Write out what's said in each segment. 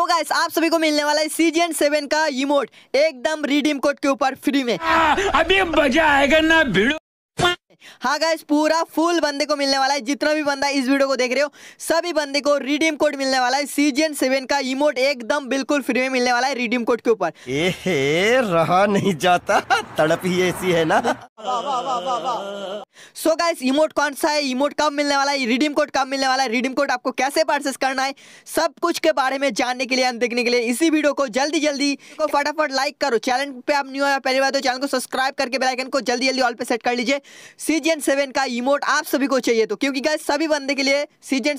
तो गाइस आप सभी को मिलने वाला है सीजन सेवन का इमोट एकदम रिडीम कोड के ऊपर फ्री में हाँ, अभी मजा आएगा ना भिड़ो हाँ गाइस पूरा फुल बंदे को मिलने वाला है जितना भी बंदा इस वीडियो को देख रहे हो सभी बंदे को रिडीम कोड मिलने वाला है सीजन सेवन का इमोट एकदम बिल्कुल फ्री में मिलने वाला है रिडीम कोड के ऊपर रहा नहीं जाता तड़प ही ऐसी है ना सो गाइस इमोट कौन सा है इमोट कब मिलने वाला है रिडीम कोड कब मिलने वाला है रिडीम कोड आपको कैसे परचेस करना है सब कुछ के बारे में जानने के लिए अंत देखने के लिए इसी वीडियो को जल्दी जल्दी को फटाफट लाइक करो चैनल पे आप न्यू है पहली बार तो चैनल को सब्सक्राइब करके बेलाइकन को जल्दी जल्दी ऑल पे सेट कर लीजिए सीजन सेवन का इमोट आप सभी को चाहिए तो क्योंकि गैस सभी बंदे के लिए सीजन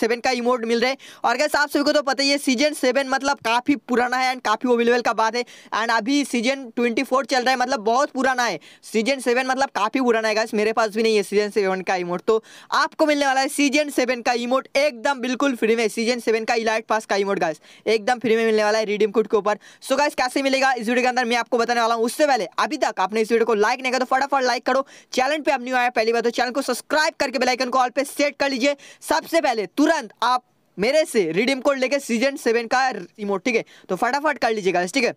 सेवन का इमोट मिल रहे और गैस आप सभी को तो पता ही है सीजन सेवन मतलब काफ़ी पुराना है एंड काफ़ी अवेलेबल का बात है एंड अभी सीजन ट्वेंटी चल रहा है मतलब बहुत पुराना है सीजन सेवन मतलब काफ़ी पुराना है गैस मेरे पास भी नहीं है सीजन सेवन का इमोट तो आपको मिलने वाला है सीजन सेवन का इमोट एकदम बिल्कुल फ्री में सीजन सेवन का इलाइट पास का इमोट गाइस एकदम फ्री में मिलने वाला है रिडीम कोड के ऊपर सो गाइस कैसे मिलेगा इस वीडियो के अंदर मैं आपको बताने वाला हूँ उससे पहले अभी तक आपने इस वीडियो को लाइक नहीं करो तो फटाफट लाइक करो चैनल पर आप न्यू आया पहली बार तो चैनल को सब्सक्राइब करके बेलाइकन को ऑल पे सेट कर लीजिए सबसे पहले तुरंत आप मेरे से रिडीम कोड लेके सीजन सेवन का इमोट ठीक है तो फटाफट कर लीजिएगा ठीक है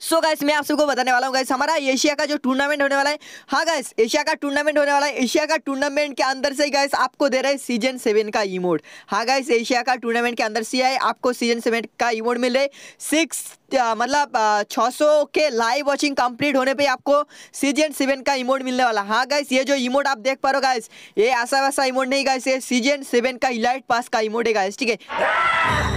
सो गाइस मैं आप सबको बताने वाला हूँ गाइस हमारा एशिया का जो टूर्नामेंट होने वाला है हाँ गाइस एशिया का टूर्नामेंट होने वाला है एशिया का टूर्नामेंट के अंदर से गाइस आपको दे रहा है सीजन सेवन का इमोड हाँ गाइस एशिया का टूर्नामेंट के अंदर से आपको सीजन सेवन का इमोड मिल रहा है सिक्स मतलब 600 के लाइव वॉचिंग कंप्लीट होने पे आपको सीजन सेवन का इमोड मिलने वाला हाँ गाइस ये जो इमोड आप देख पा रहे हो गाइस ये ऐसा वैसा इमोट नहीं गाइस ये सीजन सेवन का इलाइट पास का इमोड है गाइस ठीक है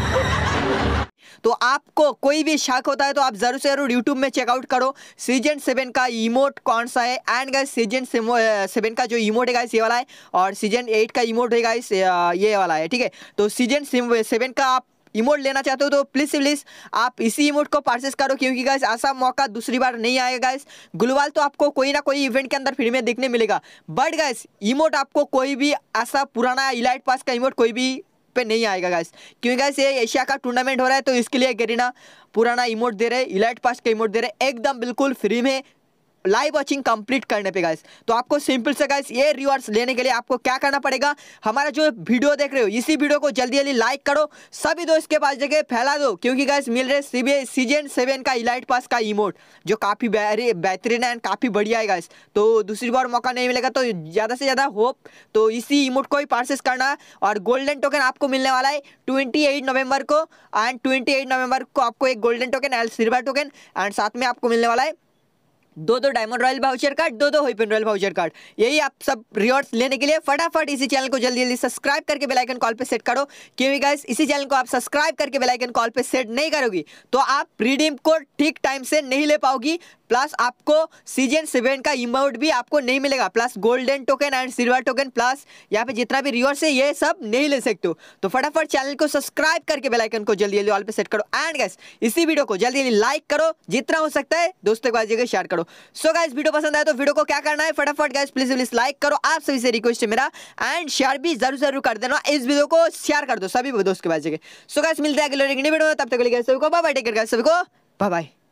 तो आपको कोई भी शक होता है तो आप ज़रूर से ज़रूर यूट्यूब में चेकआउट करो सीजन सेवन का इमोट कौन सा है एंड गाइस सीजन सेवन का जो इमोट है गाइस ये वाला है और सीजन एट का इमोट है गाइस ये वाला है ठीक है तो सीजन सेवन का आप इमोट लेना चाहते हो तो प्लीज़ प्लीज़ आप इसी इमोट को परचेस करो क्योंकि गाइस ऐसा मौका दूसरी बार नहीं आएगा गाइस ग्लोबल तो आपको कोई ना कोई इवेंट के अंदर फिर में देखने मिलेगा बट गाइस इमोट आपको कोई भी ऐसा पुराना इलाइट पास का इमोट कोई भी पे नहीं आएगा गैस क्योंकि गैस ये एशिया का टूर्नामेंट हो रहा है तो इसके लिए गरीना पुराना इमोट दे रहे इलाइट पास का इमोट दे रहे एकदम बिल्कुल फ्री में लाइव वॉचिंग कंप्लीट करने पे गाइस तो आपको सिंपल से गाइस ये रिवार्ड्स लेने के लिए आपको क्या करना पड़ेगा हमारा जो वीडियो देख रहे हो इसी वीडियो को जल्दी जल्दी लाइक करो सभी दोस्त के पास जगह फैला दो क्योंकि गाइस मिल रहे सीबीआई सीजन सेवन का इलाइट पास का इमोट जो काफ़ी बेहतरीन है एंड काफ़ी बढ़िया है गाइस तो दूसरी बार मौका नहीं मिलेगा तो ज़्यादा से ज़्यादा होप तो इसी इमोट को ही पार्सेस करना है और गोल्डन टोकन आपको मिलने वाला है ट्वेंटी नवंबर को एंड ट्वेंटी नवंबर को आपको एक golden token and silver token and साथ में आपको मिलने वाला है दो दो डायमंड रॉयल भाउचर कार्ड दो दो होपन रॉयल भाउचर कार्ड यही आप सब रिवॉर्ड्स लेने के लिए फटाफट इसी चैनल को जल्दी जल्दी सब्सक्राइब करके बेलाइकन कॉल पे सेट करो क्योंकि गाइस इसी चैनल को आप सब्सक्राइब करके बेलाइकन कॉल पे सेट नहीं करोगी तो आप रिडीम कोड ठीक टाइम से नहीं ले पाओगी प्लस आपको सीजन सेवन का इमाउंट भी आपको नहीं मिलेगा plus golden token and silver token plus यहाँ पे जितना भी रिवर्स है ये सब नहीं ले सकते हो तो फटाफट चैनल को सब्सक्राइब करके बेलाइकन को जल्दी जल्दी ऑल पे सेट करो एंड गैस इसी वीडियो को जल्दी जल्दी लाइक करो जितना हो सकता है दोस्तों के जगह शेयर करो सो गाइस वीडियो पसंद आए तो वीडियो को क्या करना है फटाफट गैस प्लीज प्लीज लाइक करो आप सभी से रिक्वेस्ट है मेरा एंड शेयर भी जरूर जरूर कर देना इस वीडियो को शेयर कर दो सभी दोस्त के बाद जगह सो गैस मिलते हैं अगले वीडियो में तब तक सभी को बाय टेक सभी को बाय